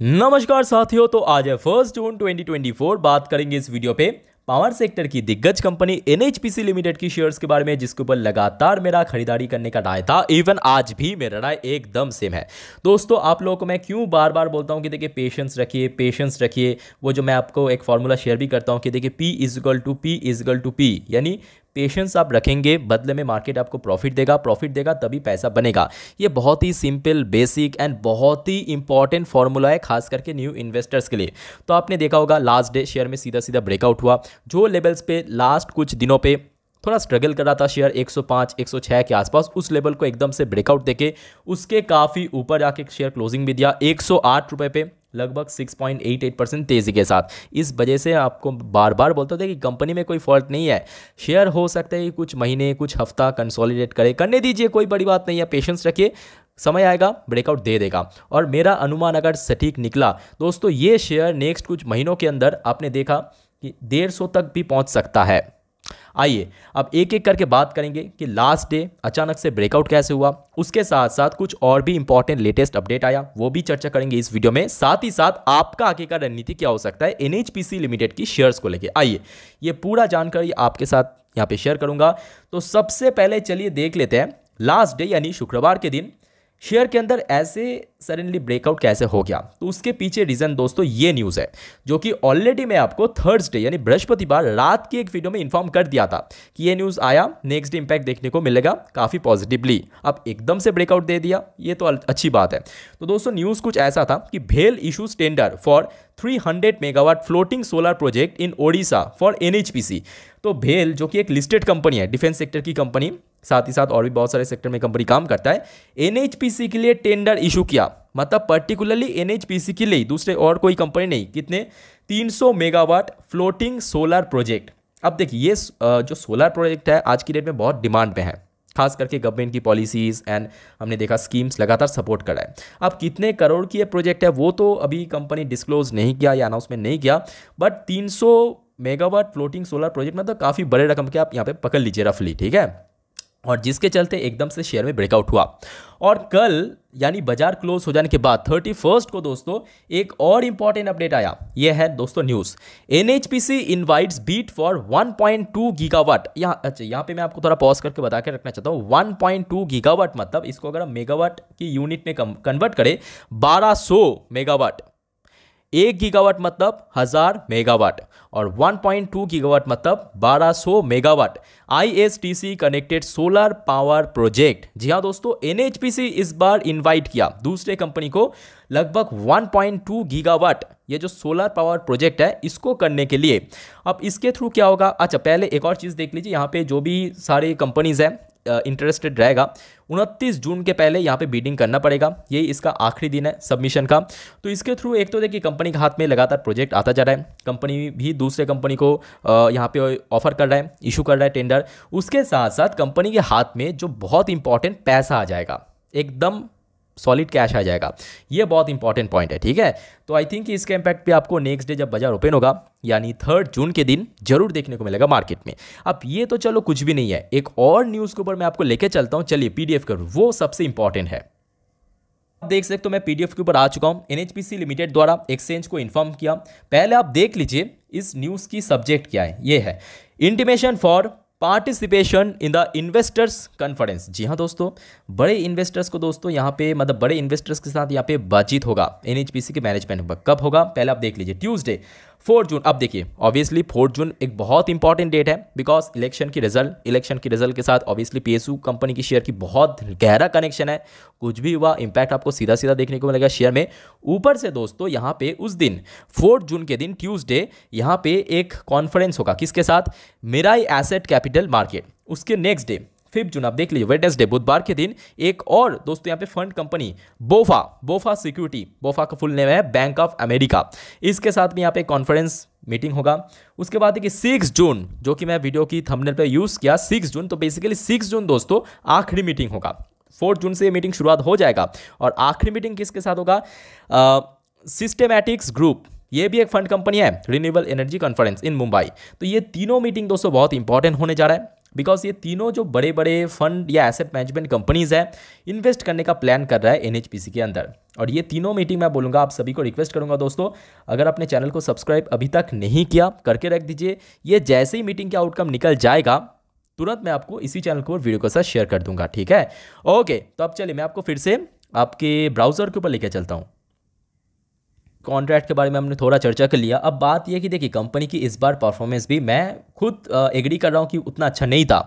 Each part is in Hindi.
नमस्कार साथियों तो आज है फर्स्ट जून 2024 बात करेंगे इस वीडियो पे पावर सेक्टर की दिग्गज कंपनी एनएचपीसी लिमिटेड की शेयर्स के बारे में जिसके ऊपर लगातार मेरा खरीदारी करने का राय था इवन आज भी मेरा राय एकदम सेम है दोस्तों आप लोगों को मैं क्यों बार बार बोलता हूँ कि देखिए पेशेंस रखिए पेशेंस रखिए वो जो मैं आपको एक फॉर्मूला शेयर भी करता हूँ कि देखिए P is equal to P is equal to P यानी पेशेंस आप रखेंगे बदले में मार्केट आपको प्रॉफिट देगा प्रॉफिट देगा तभी पैसा बनेगा ये बहुत ही सिंपल बेसिक एंड बहुत ही इंपॉर्टेंट फॉर्मूला है खास करके न्यू इन्वेस्टर्स के लिए तो आपने देखा होगा लास्ट डे शेयर में सीधा सीधा ब्रेकआउट हुआ जो लेवल्स पे लास्ट कुछ दिनों पे थोड़ा स्ट्रगल कर रहा था शेयर 105, 106 के आसपास उस लेवल को एकदम से ब्रेकआउट देके उसके काफ़ी ऊपर जाके शेयर क्लोजिंग भी दिया एक सौ पे लगभग 6.88 परसेंट तेज़ी के साथ इस वजह से आपको बार बार बोलता था कि कंपनी में कोई फॉल्ट नहीं है शेयर हो सकता है कि कुछ महीने कुछ हफ्ता कंसोलिडेट करे करने दीजिए कोई बड़ी बात नहीं है पेशेंस रखिए समय आएगा ब्रेकआउट दे देगा और मेरा अनुमान अगर सटीक निकला दोस्तों ये शेयर नेक्स्ट कुछ महीनों के अंदर आपने देखा कि डेढ़ तक भी पहुँच सकता है आइए अब एक एक करके बात करेंगे कि लास्ट डे अचानक से ब्रेकआउट कैसे हुआ उसके साथ साथ कुछ और भी इंपॉर्टेंट लेटेस्ट अपडेट आया वो भी चर्चा करेंगे इस वीडियो में साथ ही साथ आपका आगे का रणनीति क्या हो सकता है एनएचपीसी लिमिटेड की शेयर्स को लेकर आइए ये पूरा जानकारी आपके साथ यहाँ पे शेयर करूंगा तो सबसे पहले चलिए देख लेते हैं लास्ट डे यानी शुक्रवार के दिन शेयर के अंदर ऐसे सडनली ब्रेकआउट कैसे हो गया तो उसके पीछे रीज़न दोस्तों ये न्यूज़ है जो कि ऑलरेडी मैं आपको थर्सडे यानी बृहस्पतिवार रात की एक वीडियो में इन्फॉर्म कर दिया था कि ये न्यूज़ आया नेक्स्ट डे इम्पैक्ट देखने को मिलेगा काफ़ी पॉजिटिवली अब एकदम से ब्रेकआउट दे दिया ये तो अच्छी बात है तो दोस्तों न्यूज़ कुछ ऐसा था कि भेल issues tender for 300 megawatt floating solar project in Odisha for NHPC तो भेल जो कि एक लिस्टेड कंपनी है डिफेंस सेक्टर की कंपनी साथ ही साथ और भी बहुत सारे सेक्टर में कंपनी काम करता है एनएचपीसी के लिए टेंडर इशू किया मतलब पर्टिकुलरली एनएचपीसी के लिए दूसरे और कोई कंपनी नहीं कितने 300 मेगावाट फ्लोटिंग सोलर प्रोजेक्ट अब देखिए ये जो सोलर प्रोजेक्ट है आज की डेट में बहुत डिमांड पे है खास करके गवर्नमेंट की पॉलिसीज़ एंड हमने देखा स्कीम्स लगातार सपोर्ट करा है अब कितने करोड़ की ये प्रोजेक्ट है वो तो अभी कंपनी डिस्क्लोज नहीं किया या अनाउंसमेंट नहीं किया but 300 megawatt floating solar project मतलब काफ़ी बड़े रकम के आप यहाँ पे पकड़ लीजिए रफली ठीक है और जिसके चलते एकदम से शेयर में ब्रेकआउट हुआ और कल यानी बाजार क्लोज हो जाने के बाद थर्टी फर्स्ट को दोस्तों एक और इम्पॉर्टेंट अपडेट आया ये है दोस्तों news N H P C invites bid for one point two gigawatt यहाँ अच्छा यहाँ पे मैं आपको थोड़ा पॉज करके बता के रखना चाहता हूँ वन पॉइंट टू गीगावाट मतलब इसको अगर हम मेगावाट की यूनिट में कन्वर्ट करें बारह सौ मेगावाट एक गीगावाट मतलब हज़ार मेगावाट और 1.2 गीगावाट मतलब 1200 megawatt ISTC connected solar power project जी हाँ दोस्तों एनएचपीसी इस बार इनवाइट किया दूसरे कंपनी को लगभग 1.2 गीगावाट ये जो सोलर पावर प्रोजेक्ट है इसको करने के लिए अब इसके थ्रू क्या होगा अच्छा पहले एक और चीज़ देख लीजिए यहाँ पे जो भी सारे कंपनीज हैं इंटरेस्टेड रहेगा उनतीस जून के पहले यहाँ पे बीडिंग करना पड़ेगा ये इसका आखिरी दिन है सबमिशन का तो इसके थ्रू एक तो देखिए कंपनी के हाथ में लगातार प्रोजेक्ट आता जा रहा है कंपनी भी दूसरे कंपनी को यहाँ पे ऑफर कर रहा है इशू कर रहा है टेंडर उसके साथ साथ कंपनी के हाथ में जो बहुत इंपॉर्टेंट पैसा आ जाएगा एकदम सॉलिड कैश आ जाएगा ये बहुत इंपॉर्टेंट पॉइंट है ठीक है तो आई थिंक इसके इम्पैक्ट पे आपको नेक्स्ट डे जब बाजार ओपन होगा यानी थर्ड जून के दिन जरूर देखने को मिलेगा मार्केट में अब ये तो चलो कुछ भी नहीं है एक और न्यूज़ के ऊपर मैं आपको लेके चलता हूँ चलिए पीडीएफ कर वो सबसे इंपॉर्टेंट है आप देख सकते हो तो मैं पीडीएफ के ऊपर आ चुका हूँ एनएचपीसी लिमिटेड द्वारा एक्सचेंज को इन्फॉर्म किया पहले आप देख लीजिए इस न्यूज़ की सब्जेक्ट क्या है ये है intimation for participation in the investors conference जी हाँ दोस्तों बड़े इन्वेस्टर्स को दोस्तों यहाँ पे मतलब बड़े इन्वेस्टर्स के साथ यहाँ पे बातचीत होगा एन के मैनेजमेंट होगा कब होगा पहले आप देख लीजिए ट्यूसडे फोर जून अब देखिए ऑब्वियसली फोर जून एक बहुत इंपॉर्टेंट डेट है बिकॉज इलेक्शन की रिजल्ट इलेक्शन की रिजल्ट के साथ ऑब्वियसली पी कंपनी की शेयर की बहुत गहरा कनेक्शन है कुछ भी हुआ इंपैक्ट आपको सीधा सीधा देखने को मिलेगा शेयर में ऊपर से दोस्तों यहाँ पे उस दिन फोर्थ जून के दिन ट्यूजडे यहाँ पे एक कॉन्फ्रेंस होगा किसके साथ मिराई एसेट कैपिटल मार्केट उसके नेक्स्ट डे फिफ्थ जून आप देख लीजिए वेडनेसडे बुधवार के दिन एक और दोस्तों यहाँ पे fund company BofA BofA security BofA का फुल नेम है बैंक ऑफ अमेरिका इसके साथ में यहाँ पे कॉन्फ्रेंस मीटिंग होगा उसके बाद देखिए सिक्स जून जो कि मैं वीडियो की थंबनेल पे यूज़ किया सिक्स जून तो बेसिकली सिक्स जून दोस्तों आखिरी मीटिंग होगा फोर्थ जून से ये मीटिंग शुरुआत हो जाएगा और आखिरी मीटिंग किसके साथ होगा सिस्टमैटिक्स ग्रुप ये भी एक फंड कंपनी है renewable energy conference in Mumbai तो ये तीनों मीटिंग दोस्तों बहुत इंपॉर्टेंट होने जा रहा है बिकॉज ये तीनों जो बड़े बड़े फंड या एसेट मैनेजमेंट कंपनीज़ है इन्वेस्ट करने का प्लान कर रहा है एन के अंदर और ये तीनों मीटिंग मैं बोलूँगा आप सभी को रिक्वेस्ट करूँगा दोस्तों अगर अपने चैनल को सब्सक्राइब अभी तक नहीं किया करके रख दीजिए ये जैसे ही मीटिंग के आउटकम निकल जाएगा तुरंत मैं आपको इसी चैनल को वीडियो के साथ शेयर कर दूंगा ठीक है ओके तो अब चलिए मैं आपको फिर से आपके ब्राउज़र के ऊपर लेके चलता हूँ कॉन्ट्रैक्ट के बारे में हमने थोड़ा चर्चा कर लिया अब बात यह कि देखिए कंपनी की इस बार परफॉर्मेंस भी मैं खुद एग्री कर रहा हूँ कि उतना अच्छा नहीं था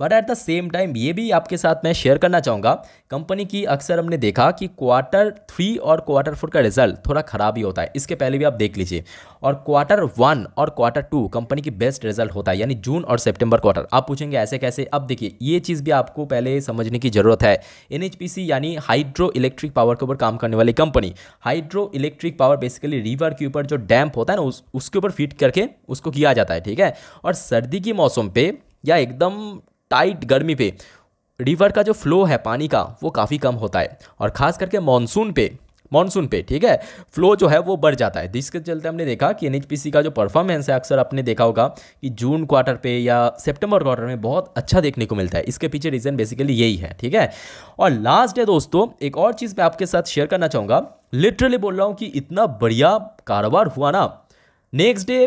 but at the same time ये भी आपके साथ मैं शेयर करना चाहूँगा कंपनी की अक्सर हमने देखा कि क्वार्टर थ्री और क्वार्टर फोर का रिजल्ट थोड़ा ख़राब ही होता है इसके पहले भी आप देख लीजिए और क्वार्टर वन और क्वार्टर टू कंपनी की बेस्ट रिजल्ट होता है यानी जून और सेप्टेम्बर क्वार्टर आप पूछेंगे ऐसे कैसे अब देखिए ये चीज़ भी आपको पहले समझने की ज़रूरत है एन यानी हाइड्रो इलेक्ट्रिक पावर के ऊपर काम करने वाली company hydro electric power basically river के ऊपर जो डैम्प होता है ना उस, उसके ऊपर फिट करके उसको किया जाता है ठीक है और सर्दी के मौसम पे या एकदम टाइट गर्मी पे रिवर का जो फ्लो है पानी का वो काफ़ी कम होता है और ख़ास करके मानसून पे मानसून पे ठीक है फ्लो जो है वो बढ़ जाता है जिसके चलते हमने देखा कि एन का जो परफॉर्मेंस है अक्सर आपने देखा होगा कि जून क्वार्टर पे या सितंबर क्वार्टर में बहुत अच्छा देखने को मिलता है इसके पीछे रीज़न बेसिकली यही है ठीक है और लास्ट है दोस्तों एक और चीज़ मैं आपके साथ शेयर करना चाहूँगा लिटरली बोल रहा हूँ कि इतना बढ़िया कारोबार हुआ ना नेक्स्ट डे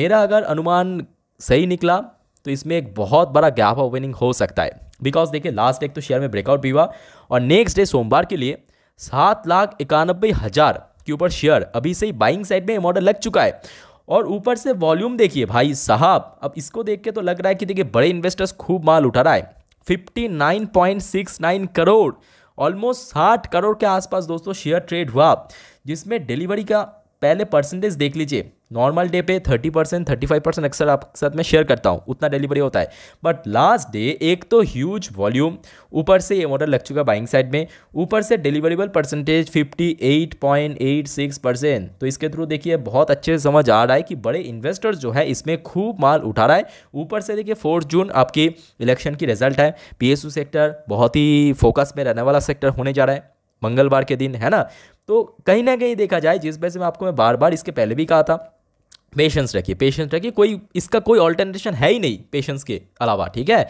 मेरा अगर अनुमान सही निकला तो इसमें एक बहुत बड़ा गैप ओपनिंग हो सकता है बिकॉज देखिए लास्ट वीक तो शेयर में ब्रेकआउट भी हुआ और नेक्स्ट डे सोमवार के लिए सात लाख इक्यानबे हज़ार के ऊपर शेयर अभी से ही बाइंग साइड में मॉडल लग चुका है और ऊपर से वॉल्यूम देखिए भाई साहब अब इसको देख के तो लग रहा है कि देखिए बड़े इन्वेस्टर्स खूब माल उठा रहा है फिफ्टी करोड़ ऑलमोस्ट साठ करोड़ के आसपास दोस्तों शेयर ट्रेड हुआ जिसमें डिलीवरी का पहले परसेंटेज देख लीजिए नॉर्मल डे पे 30 परसेंट थर्टी फाइव परसेंट अक्सर आपके साथ मैं शेयर करता हूँ उतना डिलीवरी होता है बट लास्ट डे एक तो ह्यूज वॉल्यूम ऊपर से ये मॉडल लग चुका है बाइंग साइड में ऊपर से डिलीवरेबल परसेंटेज 58.86 परसेंट तो इसके थ्रू देखिए बहुत अच्छे से समझ आ रहा है कि बड़े इन्वेस्टर्स जो है इसमें खूब माल उठा रहा है ऊपर से देखिए फोर्थ जून आपकी इलेक्शन की रिजल्ट है पी सेक्टर बहुत ही फोकस में रहने वाला सेक्टर होने जा रहा है मंगलवार के दिन है ना तो कहीं ना कहीं देखा जाए जिस वजह से मैं आपको मैं बार बार इसके पहले भी कहा था पेशेंस रखिए पेशेंस रखिए कोई इसका कोई ऑल्टरनेशन है ही नहीं पेशेंस के अलावा ठीक है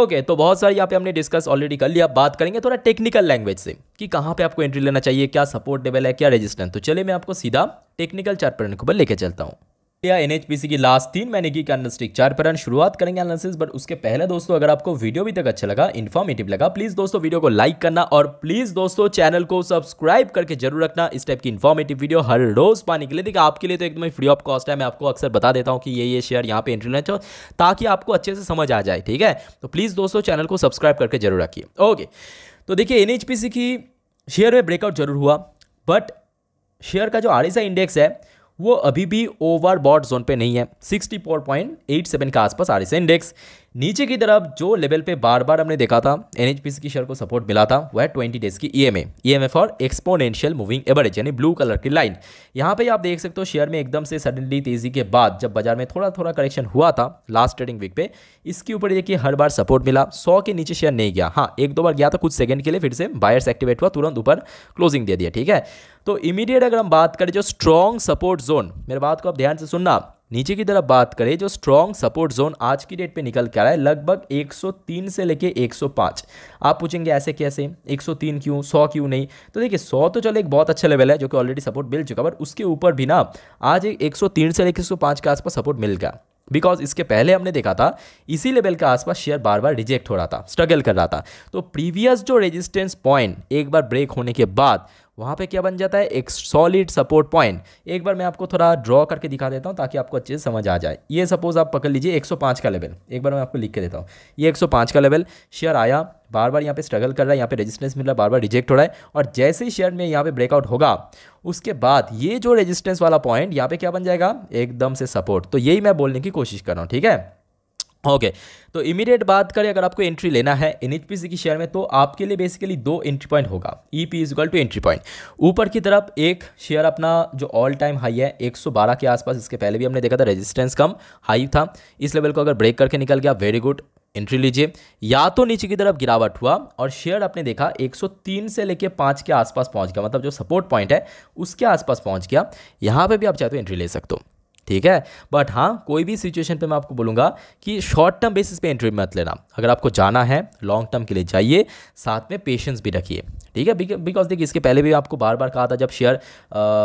ओके तो बहुत सारी यहाँ पे हमने डिस्कस ऑलरेडी कर लिया बात करेंगे थोड़ा टेक्निकल लैंग्वेज से कि कहाँ पे आपको एंट्री लेना चाहिए क्या सपोर्ट लेवल है क्या रेजिस्टेंस तो चलिए मैं आपको सीधा टेक्निकल चार्ट पर लेकर चलता हूँ या एन की लास्ट तीन महीने की कैंडलस्टिक चार पर शुरुआत करेंगे एनालिसिस बट उसके पहले दोस्तों अगर आपको वीडियो भी तक अच्छा लगा इन्फॉर्मेटिव लगा प्लीज दोस्तों वीडियो को लाइक करना और प्लीज दोस्तों चैनल को सब्सक्राइब करके जरूर रखना इस टाइप की इन्फॉर्मेटिव वीडियो हर रोज पाने के लिए देखिए आपके लिए तो एकदम फ्री ऑफ कॉस्ट है मैं आपको अक्सर बता देता हूँ कि ये ये शेयर यहाँ पे एंट्री लेना चाहो ताकि आपको अच्छे से समझ आ जाए ठीक है तो प्लीज दोस्तों चैनल को सब्सक्राइब करके जरूर रखिए ओके तो देखिए एन की शेयर में ब्रेकआउट जरूर हुआ बट शेयर का जो आर इंडेक्स है वो अभी भी ओवर ओवरबॉट जोन पे नहीं है 64.87 के आसपास आ रही है इंडेक्स नीचे की तरफ जो लेवल पे बार बार हमने देखा था एन की शेयर को सपोर्ट मिला था वह ट्वेंटी डेज की E M E M A for exponential moving average यानी ब्लू कलर की लाइन यहाँ पे आप देख सकते हो शेयर में एकदम से सडनली तेजी के बाद जब बाजार में थोड़ा थोड़ा करेक्शन हुआ था लास्ट ट्रेडिंग वीक पे इसके ऊपर देखिए हर बार सपोर्ट मिला सौ के नीचे शेयर नहीं गया हाँ एक दो बार गया था कुछ सेकंड के लिए फिर से बायर्स एक्टिवेट हुआ तुरंत ऊपर क्लोजिंग दे दिया ठीक है तो इमीडिएट अगर हम बात करें जो स्ट्रॉन्ग सपोर्ट जोन मेरे बात को आप ध्यान से सुनना नीचे की तरफ बात करें जो स्ट्रॉन्ग सपोर्ट जोन आज की डेट पे निकल के आ रहा है लगभग 103 से लेके 105 आप पूछेंगे ऐसे कैसे 103 क्यों 100 क्यों नहीं तो देखिए 100 तो चलो एक बहुत अच्छा लेवल है जो कि ऑलरेडी सपोर्ट मिल चुका बट उसके ऊपर भी ना आज एक 103 से लेके 105 के आसपास सपोर्ट मिल गया बिकॉज इसके पहले हमने देखा था इसी लेवल के आसपास शेयर बार बार रिजेक्ट हो रहा था स्ट्रगल कर रहा था तो प्रीवियस जो रेजिस्टेंस पॉइंट एक बार ब्रेक होने के बाद वहाँ पे क्या बन जाता है एक सॉलिड सपोर्ट पॉइंट एक बार मैं आपको थोड़ा ड्रॉ करके दिखा देता हूँ ताकि आपको अच्छे से समझ आ जाए ये सपोज़ आप पकड़ लीजिए 105 का लेवल एक बार मैं आपको लिख के देता हूँ ये 105 का लेवल शेयर आया बार बार यहाँ पे स्ट्रगल कर रहा है यहाँ पे रेजिस्टेंस मिल रहा है बार बार रिजेक्ट हो रहा है और जैसे ही शेयर में यहाँ पे ब्रेकआउट होगा उसके बाद ये जो रेजिस्टेंस वाला पॉइंट यहाँ पे क्या बन जाएगा एकदम से सपोर्ट तो यही मैं बोलने की कोशिश कर रहा हूँ ठीक है ओके okay. तो इमीडिएट बात करें अगर आपको एंट्री लेना है एन की शेयर में तो आपके लिए बेसिकली दो एंट्री पॉइंट होगा E P is two entry point ऊपर की तरफ एक शेयर अपना जो ऑल टाइम हाई है 112 के आसपास इसके पहले भी हमने देखा था रेजिस्टेंस कम हाई था इस लेवल को अगर ब्रेक करके निकल गया वेरी गुड एंट्री लीजिए या तो नीचे की तरफ गिरावट हुआ और शेयर आपने देखा 103 से लेके 5 के आसपास पहुंच गया मतलब जो सपोर्ट पॉइंट है उसके आसपास पहुंच गया यहाँ पे भी आप चाहे तो एंट्री ले सकते हो ठीक है बट हाँ कोई भी सिचुएशन पे मैं आपको बोलूँगा कि शॉर्ट टर्म बेसिस पे एंट्री मत लेना अगर आपको जाना है लॉन्ग टर्म के लिए जाइए साथ में पेशेंस भी रखिए ठीक है बिकॉज देखिए इसके पहले भी आपको बार बार कहा था जब शेयर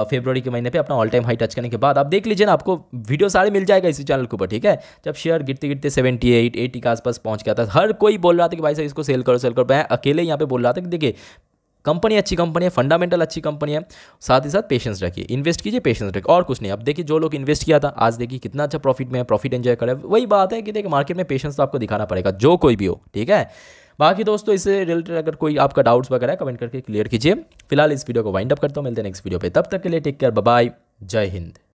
फेब्रवरी के महीने पे अपना ऑल टाइम हाई टच करने के बाद आप देख लीजिए ना आपको वीडियो सारे मिल जाएगा इसी चैनल के ऊपर ठीक है जब शेयर गिरते गिरते सेवेंटी एट एटी के आसपास पहुँच गया था हर कोई बोल रहा था कि भाई सर इसको सेल करो सेल करो मैं अकेले यहाँ पे बोल रहा था कि देखिए कंपनी अच्छी कंपनी है फंडामेंटल अच्छी कंपनी है साथ ही साथ पेशेंस रखिए इन्वेस्ट कीजिए पेशेंस रखिए और कुछ नहीं अब देखिए जो लोग इन्वेस्ट किया था आज देखिए कितना अच्छा प्रॉफिट में है प्रॉफिट एंजॉय करे वही बात है कि देखिए मार्केट में पेशेंस तो आपको दिखाना पड़ेगा जो कोई भी हो ठीक है बाकी दोस्तों इससे रिलेटेड अगर कोई आपका डाउट्स वगैरह कमेंट करके क्लियर कीजिए फिलहाल इस वीडियो को वाइंड अप करता हूँ मिलते हैं नेक्स्ट वीडियो पर तब तक के लिए टेक केयर बाय जय हिंद